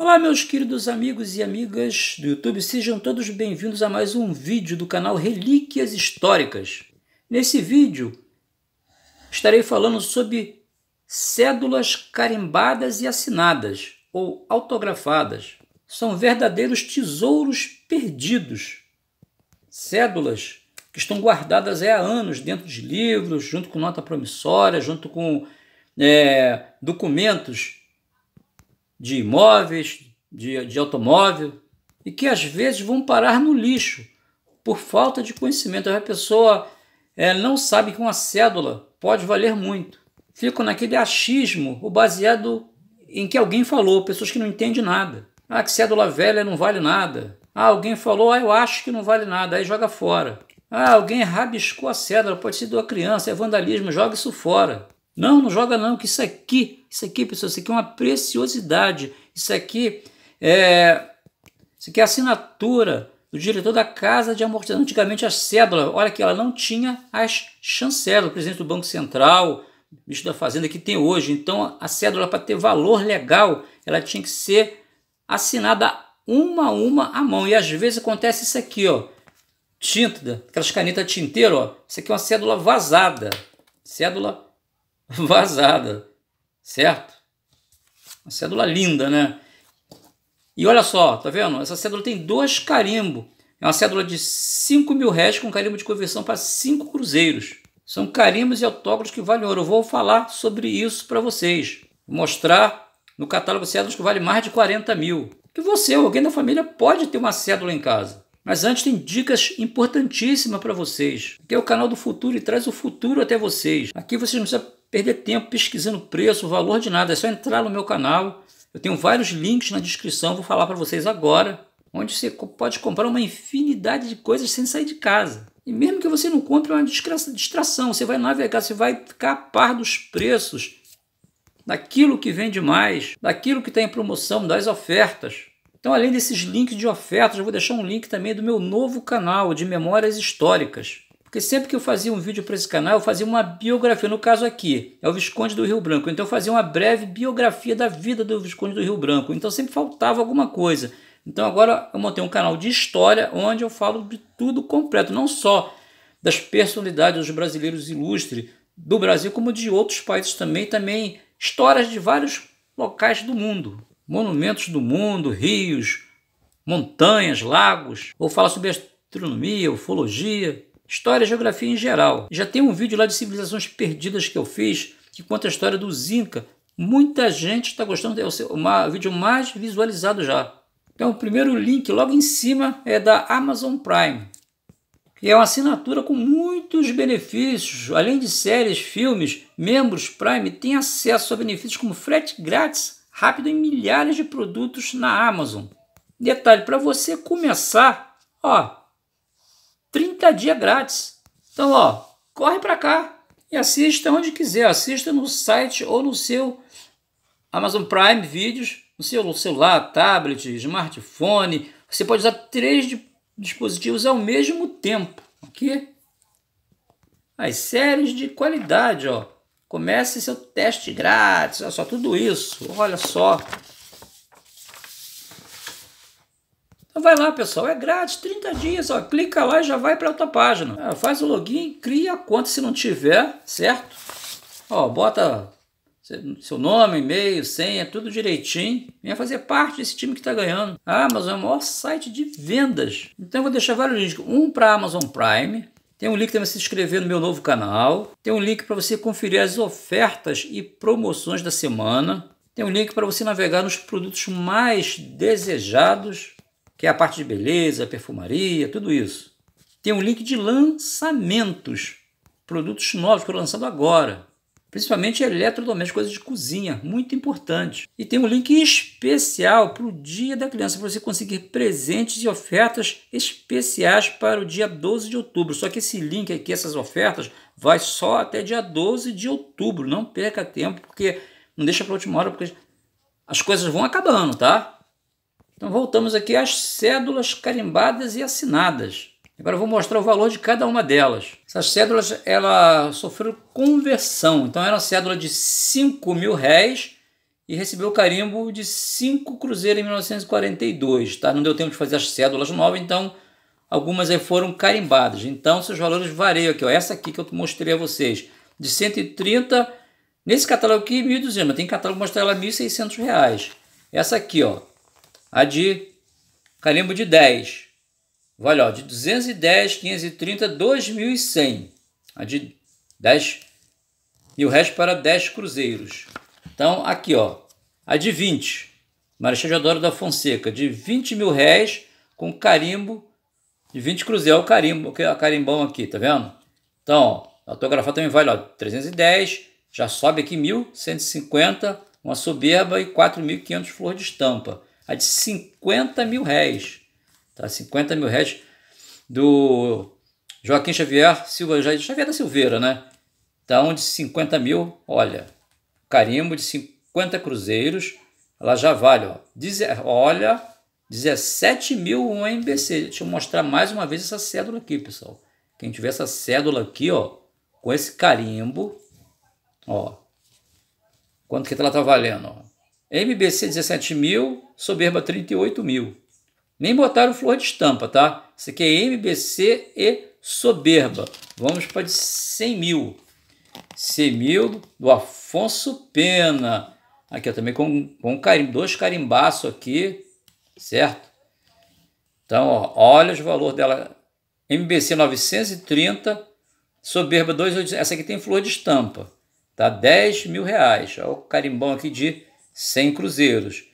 Olá, meus queridos amigos e amigas do YouTube, sejam todos bem-vindos a mais um vídeo do canal Relíquias Históricas. Nesse vídeo, estarei falando sobre cédulas carimbadas e assinadas, ou autografadas. São verdadeiros tesouros perdidos. Cédulas que estão guardadas há anos dentro de livros, junto com nota promissória, junto com é, documentos de imóveis, de, de automóvel, e que às vezes vão parar no lixo por falta de conhecimento. A pessoa é, não sabe que uma cédula pode valer muito. Ficam naquele achismo, baseado em que alguém falou, pessoas que não entendem nada. Ah, que cédula velha não vale nada. Ah, alguém falou, ah, eu acho que não vale nada, aí joga fora. Ah, alguém rabiscou a cédula, pode ser de uma criança, é vandalismo, joga isso fora. Não, não joga não, que isso aqui, isso aqui, pessoal, isso aqui é uma preciosidade. Isso aqui é, isso aqui é assinatura do diretor da Casa de Amortização. Antigamente a cédula, olha que ela não tinha as chancelas, o presidente do Banco Central, ministro da Fazenda que tem hoje. Então a cédula para ter valor legal, ela tinha que ser assinada uma a uma à mão. E às vezes acontece isso aqui, ó. Tinta, aquelas canetas tinteiras, ó. Isso aqui é uma cédula vazada. Cédula vazada, certo? Uma cédula linda, né? E olha só, tá vendo? Essa cédula tem dois carimbos. É uma cédula de 5 mil réis com carimbo de conversão para 5 cruzeiros. São carimbos e autógrafos que valem ouro. Eu vou falar sobre isso para vocês. Vou mostrar no catálogo cédulas que vale mais de 40 mil. Que você ou alguém da família pode ter uma cédula em casa. Mas antes tem dicas importantíssimas para vocês. Aqui é o canal do futuro e traz o futuro até vocês. Aqui vocês não precisam perder tempo pesquisando preço, valor de nada, é só entrar no meu canal. Eu tenho vários links na descrição, vou falar para vocês agora, onde você pode comprar uma infinidade de coisas sem sair de casa. E mesmo que você não compre, é uma distração, você vai navegar, você vai ficar a par dos preços, daquilo que vende mais, daquilo que está em promoção, das ofertas. Então, além desses links de ofertas, eu vou deixar um link também do meu novo canal de memórias históricas. Porque sempre que eu fazia um vídeo para esse canal, eu fazia uma biografia. No caso aqui, é o Visconde do Rio Branco. Então eu fazia uma breve biografia da vida do Visconde do Rio Branco. Então sempre faltava alguma coisa. Então agora eu montei um canal de história onde eu falo de tudo completo, não só das personalidades dos brasileiros ilustres do Brasil, como de outros países também, também histórias de vários locais do mundo, monumentos do mundo, rios, montanhas, lagos, ou falo sobre astronomia, ufologia, história e geografia em geral. Já tem um vídeo lá de civilizações perdidas que eu fiz que conta a história dos Inca. Muita gente está gostando, é o vídeo mais visualizado já. Então, o primeiro link logo em cima é da Amazon Prime. E é uma assinatura com muitos benefícios. Além de séries, filmes, membros Prime têm acesso a benefícios como frete grátis rápido em milhares de produtos na Amazon. Detalhe, para você começar, ó, 30 dias grátis. Então, ó, corre para cá e assista onde quiser. Assista no site ou no seu Amazon Prime Vídeos, no seu celular, tablet, smartphone. Você pode usar três dispositivos ao mesmo tempo. Aqui, as séries de qualidade, ó. Comece seu teste grátis, olha só, tudo isso, olha só. Então vai lá, pessoal, é grátis, 30 dias, ó, clica lá e já vai para outra página. Ah, faz o login, cria a conta se não tiver, certo? Ó, bota seu nome, e-mail, senha, tudo direitinho. Venha fazer parte desse time que está ganhando. A Amazon é o maior site de vendas. Então eu vou deixar vários links. Um para Amazon Prime. Tem um link para se inscrever no meu novo canal. Tem um link para você conferir as ofertas e promoções da semana. Tem um link para você navegar nos produtos mais desejados que é a parte de beleza, perfumaria, tudo isso. Tem um link de lançamentos, produtos novos que foram lançando agora, principalmente eletrodomésticos, coisas de cozinha, muito importante. E tem um link especial para o Dia da Criança, para você conseguir presentes e ofertas especiais para o dia 12 de outubro. Só que esse link aqui, essas ofertas, vai só até dia 12 de outubro. Não perca tempo, porque não deixa para a última hora, porque as coisas vão acabando, tá? Então voltamos aqui às cédulas carimbadas e assinadas. Agora vou mostrar o valor de cada uma delas. Essas cédulas ela sofreu conversão, então era uma cédula de 5 mil réis e recebeu o carimbo de 5 cruzeiros em 1942. Tá? Não deu tempo de fazer as cédulas novas, então algumas aí foram carimbadas. Então seus valores variam aqui. Ó. Essa aqui que eu mostrei a vocês, de 130 Nesse catálogo aqui, 1.200, mas tem catálogo que mostra ela R$ 1.600. Essa aqui, ó, a de carimbo de 10. Olha, ó, de 210, 530, 2100. A de 10 e o resto para 10 cruzeiros. Então, aqui, ó, a de 20, Marechal Deodoro da Fonseca, de 20 mil réis com carimbo de 20 cruzeiros. É o carimbo, é o carimbão aqui, tá vendo? Então, ó, autografar também vale, ó, 310, já sobe aqui 1.150, uma soberba e 4.500 flor de estampa a de 50 mil réis. Tá? 50 mil réis do Joaquim Xavier Silva Xavier da Silveira, né? Então, tá, um de 50 mil, olha, carimbo de 50 cruzeiros, ela já vale, ó. Deze, olha, 17 mil um MBC. Deixa eu mostrar mais uma vez essa cédula aqui, pessoal. Quem tiver essa cédula aqui, ó, com esse carimbo, ó, quanto que ela tá valendo, ó. MBC 17 mil, Soberba 38 mil. Nem botaram flor de estampa, tá? Isso aqui é MBC e Soberba. Vamos para de 100 mil. 100 mil do Afonso Pena. Aqui ó, também com, com carim, dois carimbaços aqui, certo? Então, ó, olha o valor dela. MBC 930, Soberba 280. Essa aqui tem flor de estampa, tá? 10 mil reais. Olha o carimbão aqui de 100 cruzeiros.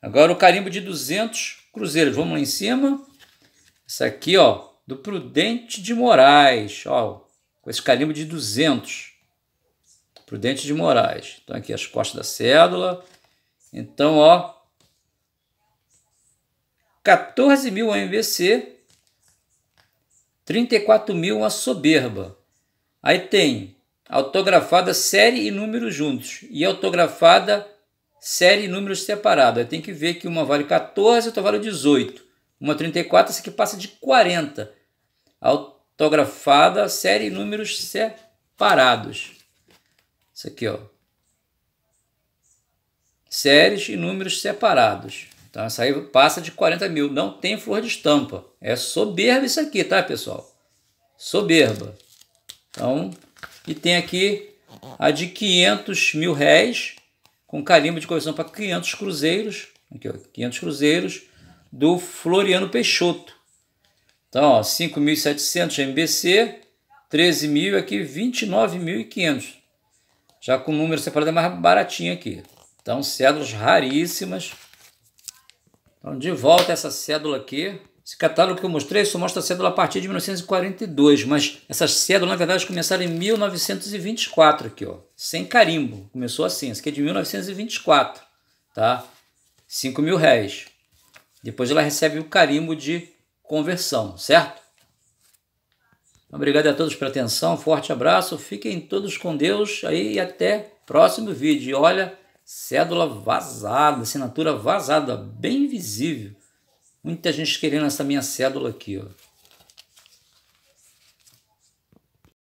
Agora o carimbo de 200 cruzeiros. Vamos lá em cima. Essa aqui, ó, do Prudente de Moraes, ó, com esse carimbo de 200. Prudente de Moraes. Então aqui as costas da cédula. Então, ó, 14 mil a MVC, 34 mil a Soberba. Aí tem autografada série e número juntos e autografada série e números separados. tem que ver que uma vale 14, outra vale 18. Uma 34, essa aqui passa de 40. Autografada, série e números separados. Isso aqui, ó. Séries e números separados. Então essa aí passa de 40 mil. Não tem flor de estampa. É soberba isso aqui, tá, pessoal? Soberba. Então, e tem aqui a de 500 mil réis com carimbo de correção para 500 cruzeiros, aqui, ó, 500 cruzeiros, do Floriano Peixoto. Então, ó, 5.700 MBC, 13.000 aqui, 29.500. Já com o número separado é mais baratinho aqui. Então, cédulas raríssimas. Então, de volta essa cédula aqui. Esse catálogo que eu mostrei só mostra a cédula a partir de 1942, mas essas cédulas, na verdade, começaram em 1924 aqui, ó sem carimbo. Começou assim, essa aqui é de 1924, tá? 5 mil réis. Depois ela recebe o carimbo de conversão, certo? Então, obrigado a todos pela atenção, forte abraço, fiquem todos com Deus aí e até próximo vídeo. E olha, cédula vazada, assinatura vazada, bem visível. Muita gente querendo essa minha cédula aqui, ó.